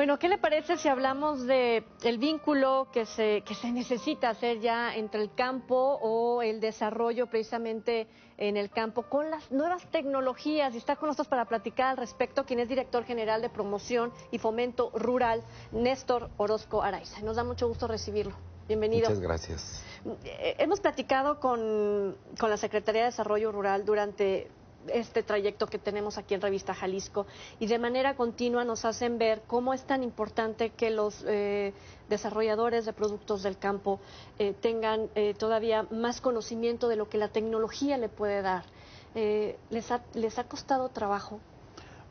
Bueno, ¿qué le parece si hablamos de el vínculo que se, que se necesita hacer ya entre el campo o el desarrollo precisamente en el campo con las nuevas tecnologías? Y está con nosotros para platicar al respecto quien es director general de promoción y fomento rural, Néstor Orozco Araiza. Nos da mucho gusto recibirlo. Bienvenido. Muchas gracias. Eh, hemos platicado con, con la Secretaría de Desarrollo Rural durante este trayecto que tenemos aquí en Revista Jalisco y de manera continua nos hacen ver cómo es tan importante que los eh, desarrolladores de productos del campo eh, tengan eh, todavía más conocimiento de lo que la tecnología le puede dar. ¿les ha, ¿les, ha, costado trabajo?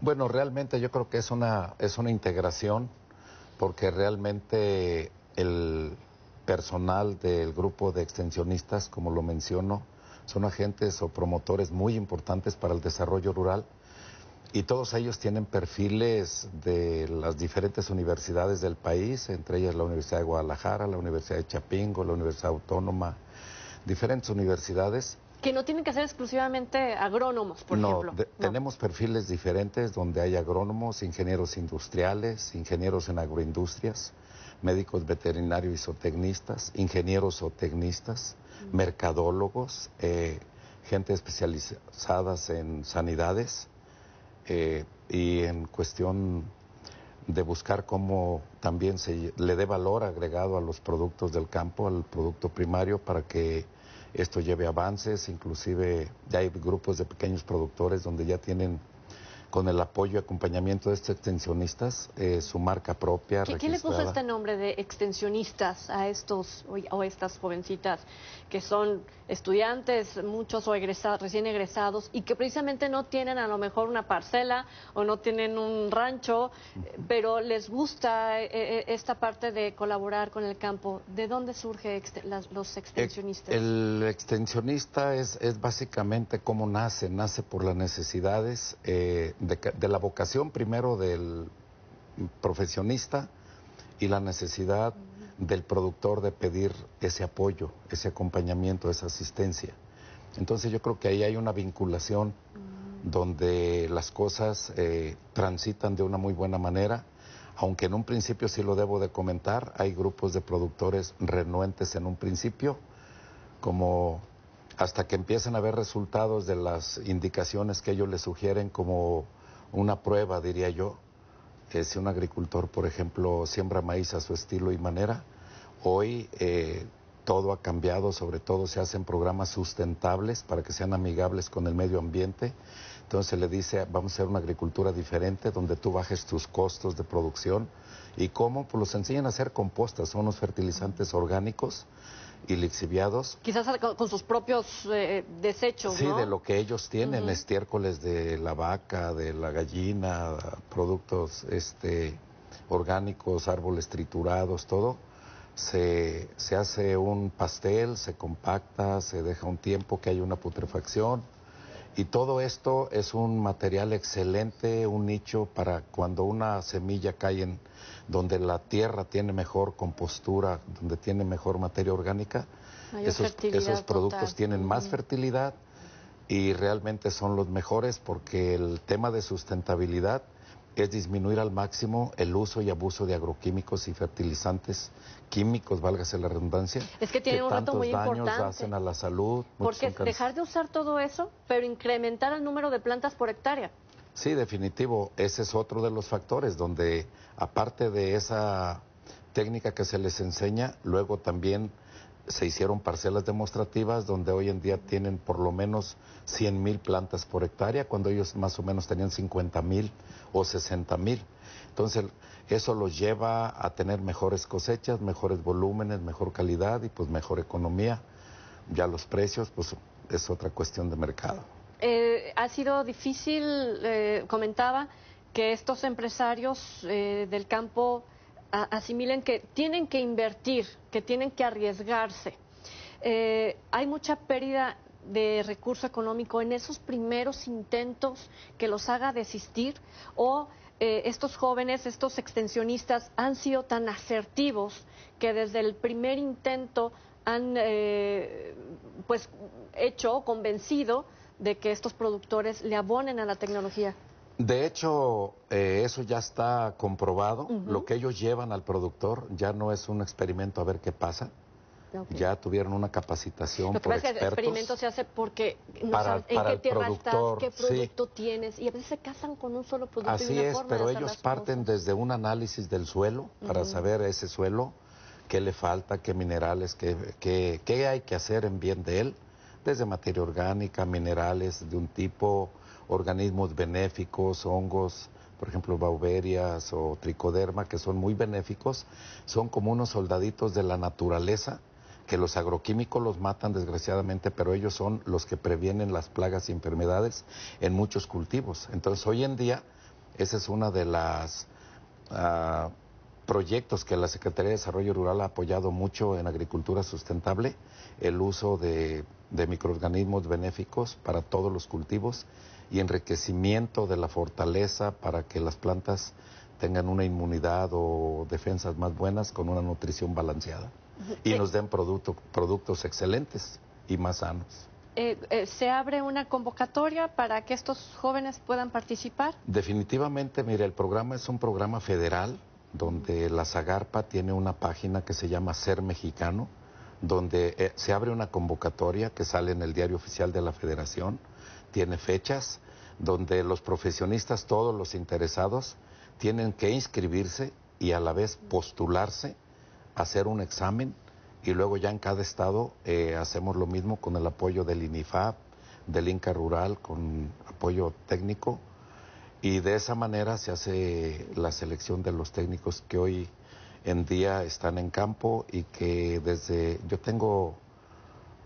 Bueno, realmente yo creo que es una, es una integración porque realmente el personal del grupo de extensionistas, como lo menciono, son agentes o promotores muy importantes para el desarrollo rural y todos ellos tienen perfiles de las diferentes universidades del país, entre ellas la Universidad de Guadalajara, la Universidad de Chapingo, la Universidad Autónoma, diferentes universidades. Que no tienen que ser exclusivamente agrónomos, por ejemplo. no, tenemos perfiles diferentes donde hay agrónomos, ingenieros industriales, ingenieros en agroindustrias, médicos veterinarios y zootecnistas, ingenieros o tecnistas, mercadólogos, eh, gente especializada en sanidades eh, y en cuestión de buscar cómo también se le dé valor agregado a los productos del campo, al producto primario, para que esto lleve avances, inclusive ya hay grupos de pequeños productores donde ya tienen con el apoyo y acompañamiento de estos extensionistas, eh, su marca propia. ¿Qué, ¿Quién le puso este nombre de extensionistas a estos o estas jovencitas que son estudiantes, muchos o egresados, recién egresados, y que precisamente no tienen a lo mejor una parcela o no tienen un rancho, pero les gusta eh, eh, esta parte de colaborar con el campo? ¿De dónde surge los extensionistas? El, extensionista es, es básicamente cómo nace, nace por las necesidades de, la vocación primero del profesionista y la necesidad del productor de pedir ese apoyo, ese acompañamiento, esa asistencia. Entonces yo creo que ahí hay una vinculación mm. donde las cosas eh, transitan de una muy buena manera, aunque en un principio sí lo debo de comentar, hay grupos de productores renuentes en un principio, como hasta que empiecen a ver resultados de las indicaciones que ellos les sugieren como una prueba, diría yo. si un agricultor, por ejemplo, siembra maíz a su estilo y manera, hoy eh, todo ha cambiado, sobre todo se hacen programas sustentables para que sean amigables con el medio ambiente. Entonces le dice, vamos a hacer una agricultura diferente donde tú bajes tus costos de producción. ¿Y cómo? Pues los enseñan a hacer compostas, son los fertilizantes orgánicos y lixiviados. Quizás con sus propios eh, desechos. Sí, de lo que ellos tienen, estiércoles de la vaca, de la gallina, productos este, orgánicos, árboles triturados, todo. Se, se hace un pastel, se compacta, se deja un tiempo que hay una putrefacción y todo esto es un material excelente, un nicho para cuando una semilla cae en donde la tierra tiene mejor compostura, donde tiene mejor materia orgánica, esos, productos tienen más fertilidad y realmente son los mejores porque el tema de sustentabilidad es disminuir al máximo el uso y abuso de agroquímicos y fertilizantes químicos, válgase la redundancia. Es que tiene un rato, muy daños hacen a la salud. Porque dejar de usar todo eso, pero incrementar el número de plantas por hectárea. Sí, definitivo. Ese es otro de los factores donde, aparte de esa técnica que se les enseña, luego también se hicieron parcelas demostrativas donde hoy en día tienen por lo menos 100 mil plantas por hectárea, cuando ellos más o menos tenían 50 mil o 60 mil. Entonces, eso los lleva a tener mejores cosechas, mejores volúmenes, mejor calidad y pues mejor economía. Ya los precios, pues es otra cuestión de mercado. Eh, ha sido difícil, eh, comentaba, que estos empresarios eh, del campo asimilen que tienen que invertir, que tienen que arriesgarse. Eh, hay mucha pérdida de recurso económico en esos primeros intentos que los haga desistir o eh, estos jóvenes, estos extensionistas han sido tan asertivos que desde el primer intento han eh, pues hecho convencido de que estos productores le abonen a la tecnología. De hecho, eh, eso ya está comprobado. Lo que ellos llevan al productor ya no es un experimento a ver qué pasa. Ya tuvieron una capacitación. el experimento se hace porque no en qué tierra estás, qué producto tienes. Y a veces se casan con un solo producto. Así es, pero ellos parten desde un análisis del suelo para saber a saber ese suelo, qué le falta, qué minerales, qué hay que hacer en bien de él. Desde materia orgánica, minerales de un tipo, organismos benéficos, hongos, por ejemplo, bauberias o tricoderma, que son muy benéficos, son como unos soldaditos de la naturaleza que los agroquímicos los matan desgraciadamente, pero ellos son los que previenen las plagas y enfermedades en muchos cultivos. Entonces, hoy en día, ese es una de las ah, proyectos que la Secretaría de Desarrollo Rural ha apoyado mucho en agricultura sustentable, el uso de microorganismos benéficos para todos los cultivos y enriquecimiento de la fortaleza para que las plantas tengan una inmunidad o defensas más buenas con una nutrición balanceada y nos den productos excelentes y más sanos. Eh, eh, ¿Se abre una convocatoria para que estos jóvenes puedan participar? Definitivamente, mire, el programa es un programa federal donde la Zagarpa tiene una página que se llama Ser Mexicano, donde eh, se abre una convocatoria que sale en el diario oficial de la Federación tiene fechas donde los profesionistas, todos los interesados, tienen que inscribirse y a la vez postularse, hacer un examen y luego ya en cada estado eh, hacemos lo mismo con el apoyo del INIFAP, del Inca Rural, con apoyo técnico y de esa manera se hace la selección de los técnicos que hoy en día están en campo y que desde yo tengo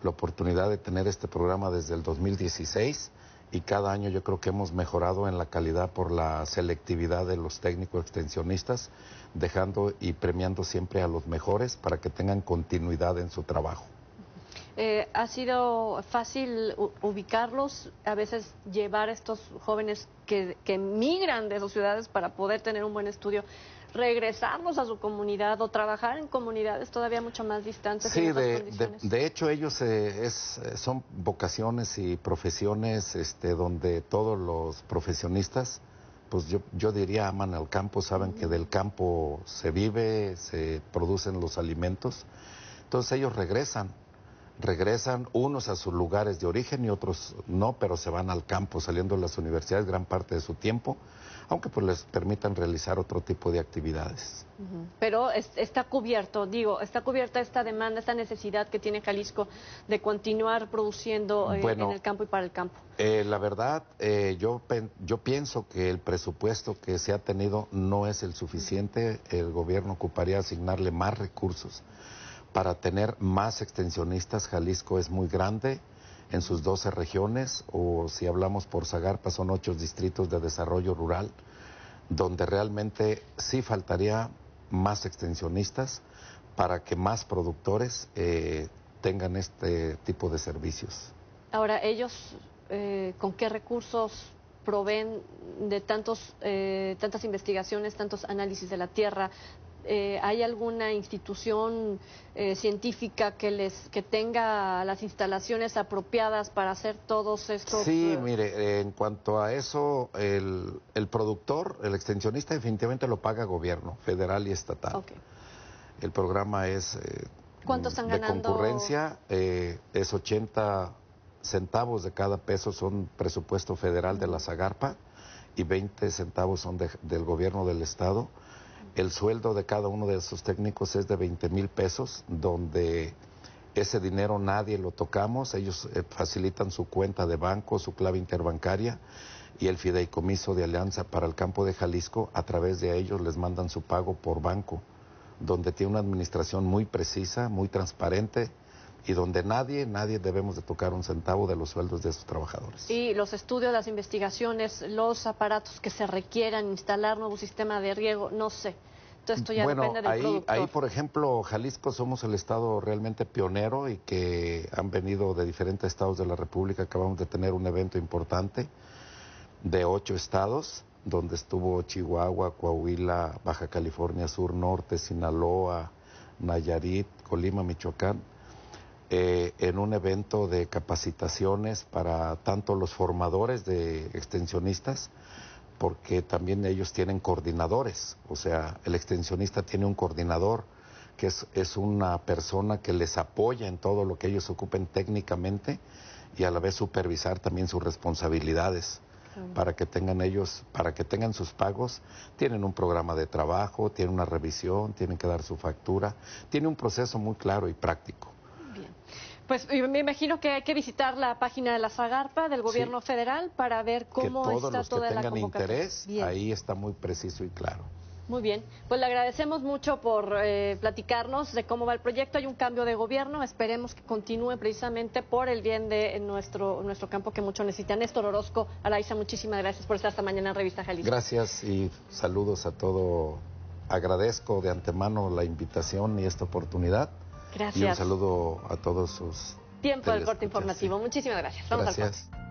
la oportunidad de tener este programa desde el 2016 y cada año yo creo que hemos mejorado en la calidad por la selectividad de los técnicos extensionistas, dejando y premiando siempre a los mejores para que tengan continuidad en su trabajo. Eh, ha sido fácil ubicarlos, a veces llevar a estos jóvenes que, que migran de sus ciudades para poder tener un buen estudio ...regresamos a su comunidad o trabajar en comunidades todavía mucho más distantes. Sí, de, hecho ellos eh, eh, son vocaciones y profesiones este, donde todos los profesionistas, pues yo, yo diría, aman al campo, saben que del campo se vive, se producen los alimentos. Entonces ellos regresan, regresan unos a sus lugares de origen y otros no, pero se van al campo saliendo de las universidades gran parte de su tiempo aunque pues les permitan realizar otro tipo de actividades. Pero está cubierto, digo, está cubierta esta demanda, esta necesidad que tiene Jalisco de continuar produciendo eh, en el campo y para el campo. Eh, la verdad, eh, yo, yo pienso que el presupuesto que se ha tenido no es el suficiente. El gobierno ocuparía asignarle más recursos para tener más extensionistas. Jalisco es muy grande en sus 12 regiones, o si hablamos por Zagarpa, son ocho distritos de desarrollo rural, donde realmente sí faltaría más extensionistas para que más productores eh, tengan este tipo de servicios. Ahora, ellos, eh, ¿con qué recursos proveen de tantos, eh, tantas investigaciones, tantos análisis de la tierra, eh, hay alguna institución eh, científica que les que tenga las instalaciones apropiadas para hacer todos estos sí eh, mire en cuanto a eso el, el productor el extensionista definitivamente lo paga gobierno federal y estatal el programa es de concurrencia es 80 centavos de cada peso son presupuesto federal de la Zagarpa y 20 centavos son del gobierno del estado el sueldo de cada uno de esos técnicos es de veinte mil pesos, donde ese dinero nadie lo tocamos, ellos eh, facilitan su cuenta de banco, su clave interbancaria y el fideicomiso de Alianza para el campo de Jalisco, a través de ellos les mandan su pago por banco, donde tiene una administración muy precisa, muy transparente y donde nadie, nadie debemos de tocar un centavo de los sueldos de esos trabajadores. Y los estudios, las investigaciones, los aparatos que se requieran, instalar nuevo sistema de riego, no sé. Todo esto ya depende del ahí, ahí, por ejemplo, Jalisco somos el estado realmente pionero y que han venido de diferentes estados de la República. Acabamos de tener un evento importante de ocho estados, donde estuvo Chihuahua, Coahuila, Baja California Sur, Norte, Sinaloa, Nayarit, Colima, Michoacán, eh, en un evento de capacitaciones para tanto los formadores de extensionistas, porque también ellos tienen coordinadores, o sea, el extensionista tiene un coordinador que es, una persona que les apoya en todo lo que ellos ocupen técnicamente y a la vez supervisar también sus responsabilidades para que tengan ellos, para que tengan sus pagos, tienen un programa de trabajo, tienen una revisión, tienen que dar su factura, tiene un proceso muy claro y práctico. Pues me imagino que hay que visitar la página de la Zagarpa del gobierno federal para ver cómo está los toda que tengan la interés, ahí está muy preciso y claro. Muy bien, pues le agradecemos mucho por eh, platicarnos de cómo va el proyecto. Hay un cambio de gobierno, esperemos que continúe precisamente por el bien de nuestro, nuestro campo que mucho necesita. Néstor Orozco, Araiza, muchísimas gracias por estar esta mañana en Revista Jalisco. Gracias y saludos a todo. Agradezco de antemano la invitación y esta oportunidad Gracias. Y un saludo a todos sus. Tiempo del corte informativo. Muchísimas gracias. Vamos al corte.